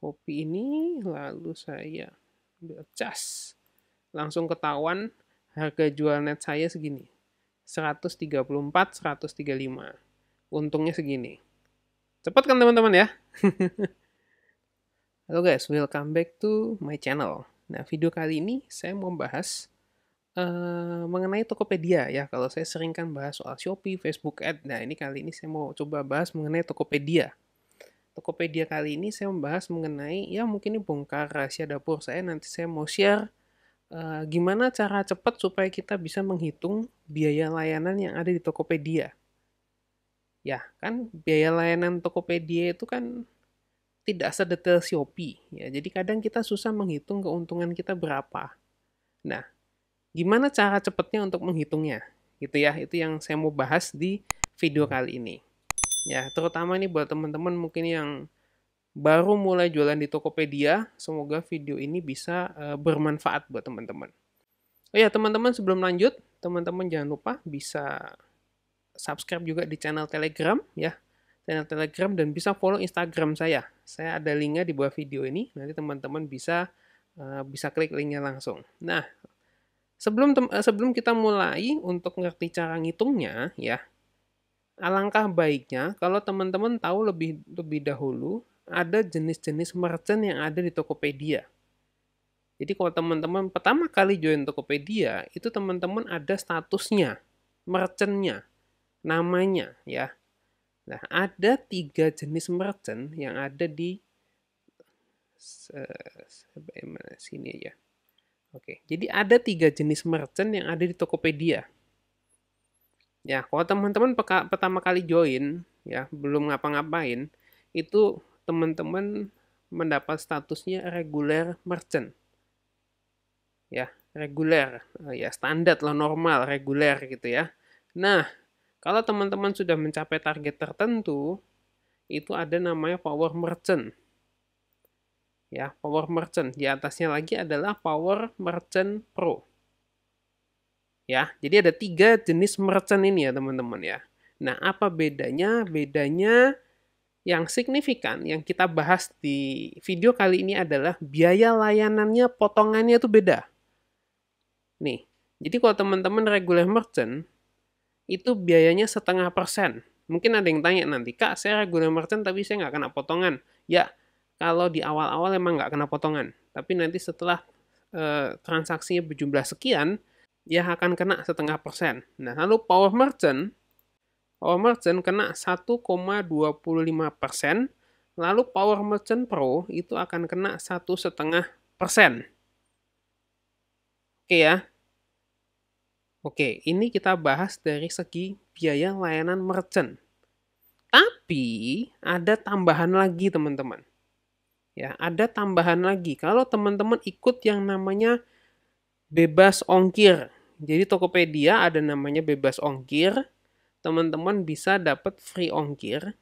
Kopi ini lalu saya ambil cas langsung ketahuan harga jual net saya segini 134 135 untungnya segini cepat kan teman-teman ya Halo guys, welcome back to my channel. Nah, video kali ini saya mau bahas uh, mengenai Tokopedia ya. Kalau saya sering kan bahas soal Shopee, Facebook Ad. Nah, ini kali ini saya mau coba bahas mengenai Tokopedia. Tokopedia kali ini saya membahas mengenai ya mungkin ini bongkar rahasia dapur saya nanti saya mau share uh, gimana cara cepat supaya kita bisa menghitung biaya layanan yang ada di Tokopedia. Ya, kan biaya layanan Tokopedia itu kan tidak sedetail Shopee ya. Jadi kadang kita susah menghitung keuntungan kita berapa. Nah, gimana cara cepatnya untuk menghitungnya? Gitu ya, itu yang saya mau bahas di video kali ini. Ya, terutama ini buat teman-teman mungkin yang baru mulai jualan di Tokopedia, semoga video ini bisa uh, bermanfaat buat teman-teman. Oh ya, teman-teman sebelum lanjut, teman-teman jangan lupa bisa subscribe juga di channel Telegram ya. Channel Telegram dan bisa follow Instagram saya. Saya ada linknya di bawah video ini. Nanti teman-teman bisa uh, bisa klik linknya langsung. Nah, sebelum eh, sebelum kita mulai untuk ngerti cara ngitungnya ya, Alangkah baiknya kalau teman-teman tahu lebih lebih dahulu ada jenis-jenis merchant yang ada di Tokopedia. Jadi kalau teman-teman pertama kali join Tokopedia, itu teman-teman ada statusnya, merchantnya, namanya ya. Nah, ada tiga jenis merchant yang ada di sini ya. Oke, jadi ada tiga jenis merchant yang ada di Tokopedia. Ya, kalau teman-teman pertama kali join, ya belum ngapa-ngapain, itu teman-teman mendapat statusnya reguler merchant. Ya, reguler, eh, ya standar lah normal, reguler gitu ya. Nah, kalau teman-teman sudah mencapai target tertentu, itu ada namanya power merchant. Ya, power merchant. Di atasnya lagi adalah power merchant pro ya. Jadi ada tiga jenis merchant ini ya teman-teman ya. Nah apa bedanya? Bedanya yang signifikan yang kita bahas di video kali ini adalah biaya layanannya potongannya itu beda. Nih, jadi kalau teman-teman reguler merchant itu biayanya setengah persen. Mungkin ada yang tanya nanti, Kak, saya reguler merchant tapi saya nggak kena potongan. Ya, kalau di awal-awal emang nggak kena potongan. Tapi nanti setelah e, transaksinya berjumlah sekian, ya akan kena setengah persen. Nah, lalu power merchant, power merchant kena 1,25 persen, lalu power merchant pro itu akan kena satu setengah persen. Oke ya. Oke, ini kita bahas dari segi biaya layanan merchant. Tapi ada tambahan lagi teman-teman. Ya, ada tambahan lagi. Kalau teman-teman ikut yang namanya bebas ongkir. Jadi Tokopedia ada namanya bebas ongkir. Teman-teman bisa dapat free ongkir.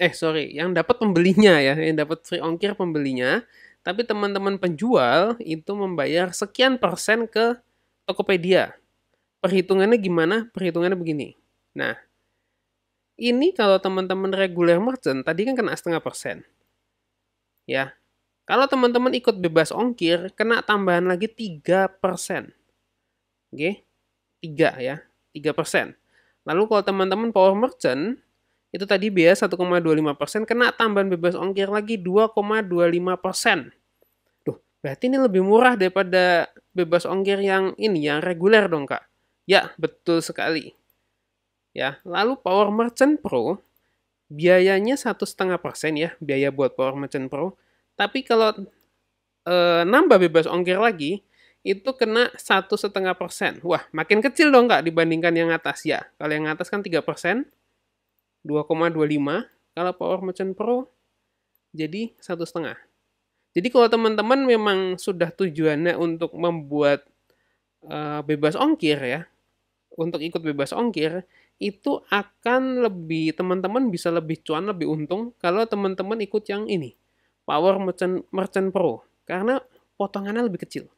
Eh sorry, yang dapat pembelinya ya, yang dapat free ongkir pembelinya. Tapi teman-teman penjual itu membayar sekian persen ke Tokopedia. Perhitungannya gimana? Perhitungannya begini. Nah, ini kalau teman-teman reguler merchant tadi kan kena setengah persen. Ya, kalau teman-teman ikut bebas ongkir, kena tambahan lagi 3%. Oke, okay? 3 ya, 3%. Lalu kalau teman-teman power merchant, itu tadi biaya 1,25%, kena tambahan bebas ongkir lagi 2,25%. Duh, berarti ini lebih murah daripada bebas ongkir yang ini, yang reguler dong kak. Ya, betul sekali. Ya, lalu power merchant pro, biayanya satu setengah persen ya, biaya buat power merchant pro, tapi kalau e, nambah bebas ongkir lagi, itu kena satu setengah persen. Wah, makin kecil dong nggak dibandingkan yang atas ya. Kalau yang atas kan tiga persen, 2,25. Kalau Power Merchant Pro, jadi satu setengah. Jadi kalau teman-teman memang sudah tujuannya untuk membuat e, bebas ongkir ya, untuk ikut bebas ongkir, itu akan lebih teman-teman bisa lebih cuan, lebih untung kalau teman-teman ikut yang ini Power Merchant, Merchant Pro karena potongannya lebih kecil.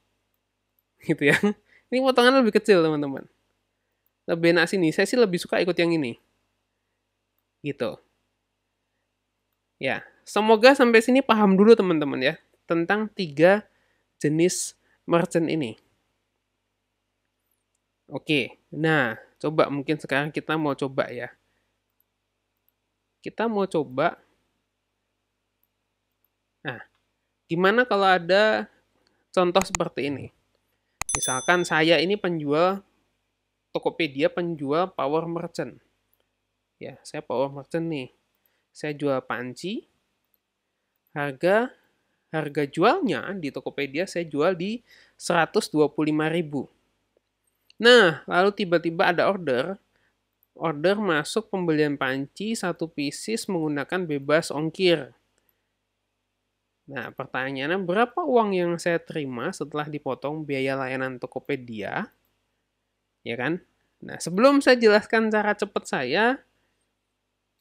Gitu ya. Ini potongannya lebih kecil, teman-teman. Lebih enak sini. Saya sih lebih suka ikut yang ini. Gitu. Ya, semoga sampai sini paham dulu teman-teman ya tentang tiga jenis merchant ini. Oke, nah coba mungkin sekarang kita mau coba ya. Kita mau coba Nah, gimana kalau ada contoh seperti ini? Misalkan saya ini penjual Tokopedia, penjual power merchant. Ya, saya power merchant nih. Saya jual panci. Harga harga jualnya di Tokopedia saya jual di 125.000. Nah, lalu tiba-tiba ada order order masuk pembelian panci satu pieces menggunakan bebas ongkir. Nah, pertanyaannya berapa uang yang saya terima setelah dipotong biaya layanan Tokopedia? Ya kan? Nah, sebelum saya jelaskan cara cepat saya,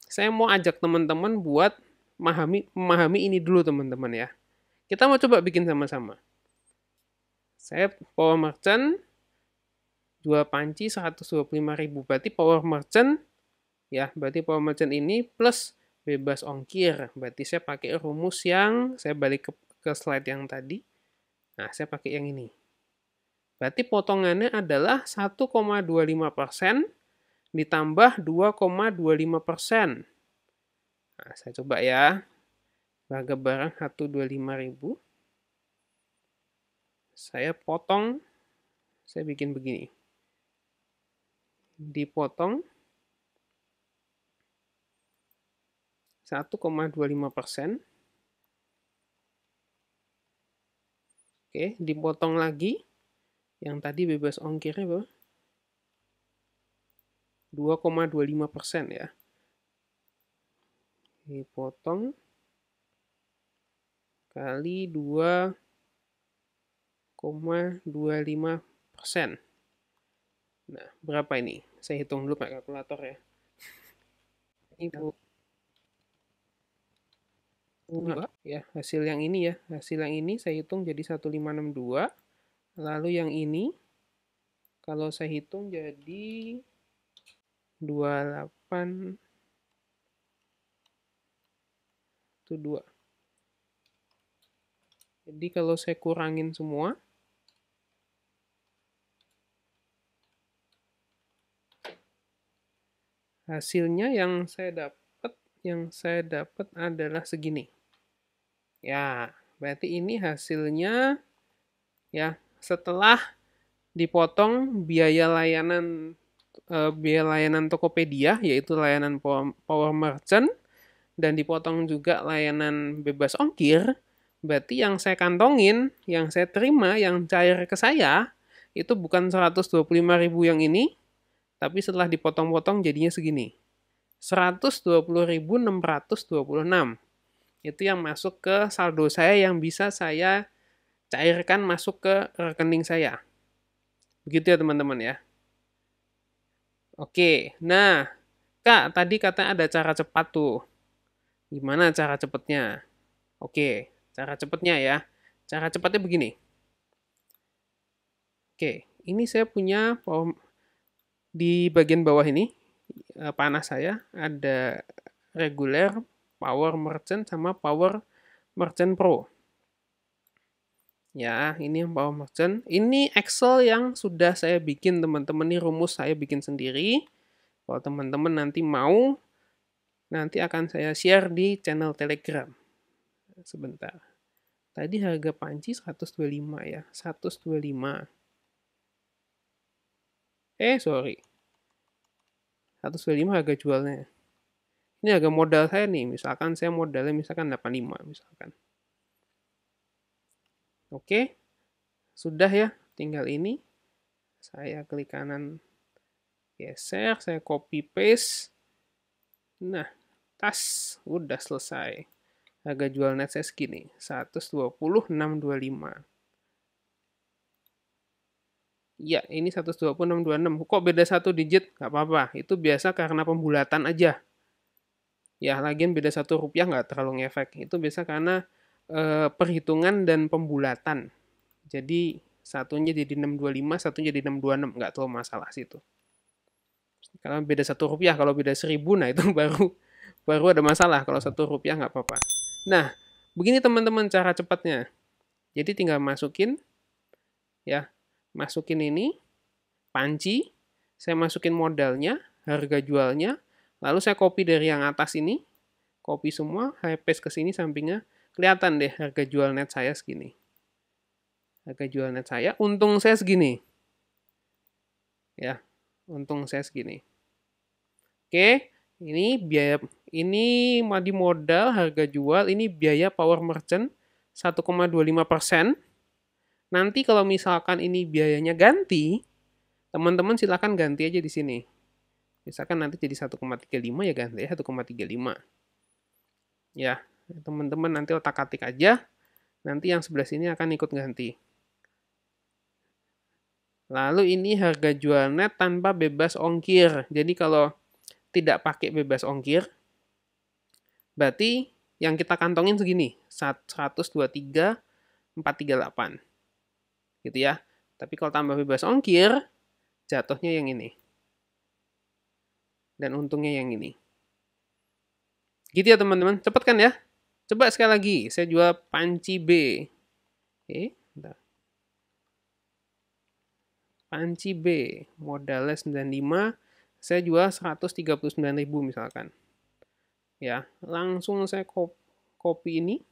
saya mau ajak teman-teman buat memahami, memahami ini dulu teman-teman ya. Kita mau coba bikin sama-sama. Saya power merchant, jual panci 125.000. Berarti power merchant, ya, berarti power merchant ini plus bebas ongkir. Berarti saya pakai rumus yang saya balik ke, ke slide yang tadi. Nah, saya pakai yang ini. Berarti potongannya adalah 1,25% ditambah 2,25%. Nah, saya coba ya. Harga barang 125.000. Saya potong, saya bikin begini. Dipotong 1,25 persen. Oke, dipotong lagi. Yang tadi bebas ongkirnya berapa? 2,25 persen ya. Dipotong kali 2,25 persen. Nah, berapa ini? Saya hitung dulu pakai kalkulator ya. Ini Iya. dua ya hasil yang ini ya hasil yang ini saya hitung jadi 1562 lalu yang ini kalau saya hitung jadi 28 itu 2 jadi kalau saya kurangin semua hasilnya yang saya dapat yang saya dapat adalah segini. Ya, berarti ini hasilnya ya setelah dipotong biaya layanan eh, biaya layanan Tokopedia yaitu layanan Power Merchant dan dipotong juga layanan bebas ongkir, berarti yang saya kantongin, yang saya terima, yang cair ke saya itu bukan 125.000 yang ini, tapi setelah dipotong-potong jadinya segini. 120.626. Itu yang masuk ke saldo saya yang bisa saya cairkan masuk ke rekening saya. Begitu ya teman-teman ya. Oke, nah Kak, tadi katanya ada cara cepat tuh. Gimana cara cepatnya? Oke, cara cepatnya ya. Cara cepatnya begini. Oke, ini saya punya di bagian bawah ini Eh, panas saya ada reguler, power merchant sama power merchant pro. Ya, ini yang power merchant. Ini Excel yang sudah saya bikin teman-teman nih rumus saya bikin sendiri. Kalau teman-teman nanti mau nanti akan saya share di channel Telegram. Sebentar. Tadi harga panci 125 ya, 125. Eh, sorry. 125 harga jualnya. Ini harga modal saya nih, misalkan saya modalnya misalkan 85 misalkan. Oke. Sudah ya, tinggal ini. Saya klik kanan geser, saya copy paste. Nah, tas udah selesai. Harga jual net saya segini, 126.25. Iya, ini 120,626. Kok beda satu digit? Nggak apa-apa. Itu biasa karena pembulatan aja. Ya, lagian beda satu rupiah nggak terlalu ngefek. Itu biasa karena e, perhitungan dan pembulatan. Jadi, satunya jadi 625, satunya jadi 626. Nggak terlalu masalah situ. Karena beda satu rupiah. Kalau beda seribu, nah itu baru baru ada masalah. Kalau satu rupiah nggak apa-apa. Nah, begini teman-teman cara cepatnya. Jadi, tinggal masukin. Ya, masukin ini, panci, saya masukin modalnya, harga jualnya, lalu saya copy dari yang atas ini, copy semua, saya paste ke sini sampingnya, kelihatan deh harga jual net saya segini. Harga jual net saya, untung saya segini. Ya, untung saya segini. Oke, ini biaya ini madi modal harga jual, ini biaya power merchant 1,25 persen Nanti kalau misalkan ini biayanya ganti, teman-teman silakan ganti aja di sini. Misalkan nanti jadi 1,35 ya ganti ya 1,35. Ya, teman-teman nanti otak-atik aja. Nanti yang sebelah sini akan ikut ganti. Lalu ini harga jualnya tanpa bebas ongkir. Jadi kalau tidak pakai bebas ongkir, berarti yang kita kantongin segini, 123,438. 438 gitu ya. Tapi kalau tambah bebas ongkir, jatuhnya yang ini. Dan untungnya yang ini. Gitu ya teman-teman, cepat kan ya? Coba sekali lagi, saya jual panci B. Oke, bentar. Panci B, modalnya 95, saya jual 139.000 misalkan. Ya, langsung saya copy ini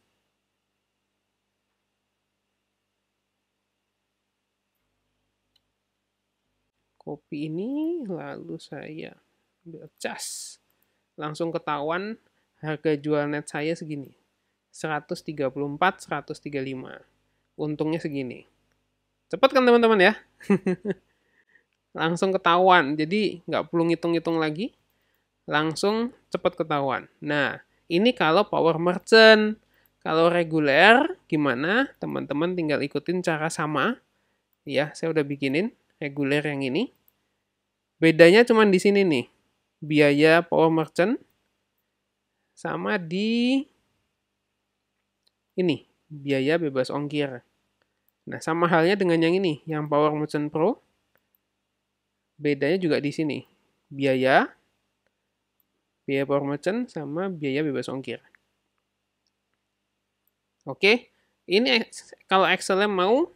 Kopi ini lalu saya ambil cas langsung ketahuan harga jual net saya segini 134 135 untungnya segini cepat kan teman-teman ya langsung ketahuan jadi nggak perlu ngitung-ngitung lagi langsung cepat ketahuan nah ini kalau power merchant kalau reguler gimana teman-teman tinggal ikutin cara sama ya saya udah bikinin reguler yang ini Bedanya cuma di sini nih. Biaya power merchant sama di ini, biaya bebas ongkir. Nah, sama halnya dengan yang ini, yang Power Merchant Pro. Bedanya juga di sini. Biaya biaya Power Merchant sama biaya bebas ongkir. Oke, ini kalau excel mau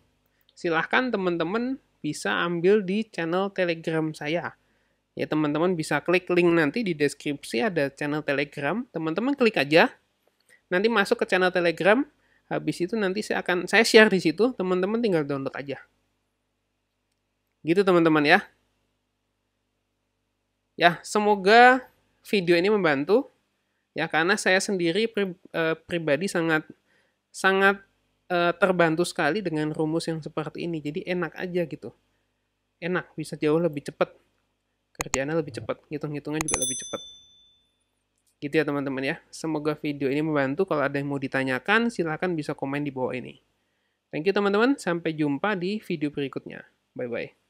silahkan teman-teman bisa ambil di channel Telegram saya. Ya teman-teman bisa klik link nanti di deskripsi ada channel Telegram. Teman-teman klik aja. Nanti masuk ke channel Telegram. Habis itu nanti saya akan saya share di situ. Teman-teman tinggal download aja. Gitu teman-teman ya. Ya, semoga video ini membantu. Ya, karena saya sendiri pri, eh, pribadi sangat sangat uh, terbantu sekali dengan rumus yang seperti ini. Jadi enak aja gitu. Enak, bisa jauh lebih cepat. Kerjaannya lebih cepat, hitung hitungnya juga lebih cepat. Gitu ya teman-teman ya. Semoga video ini membantu. Kalau ada yang mau ditanyakan, silahkan bisa komen di bawah ini. Thank you teman-teman. Sampai jumpa di video berikutnya. Bye-bye.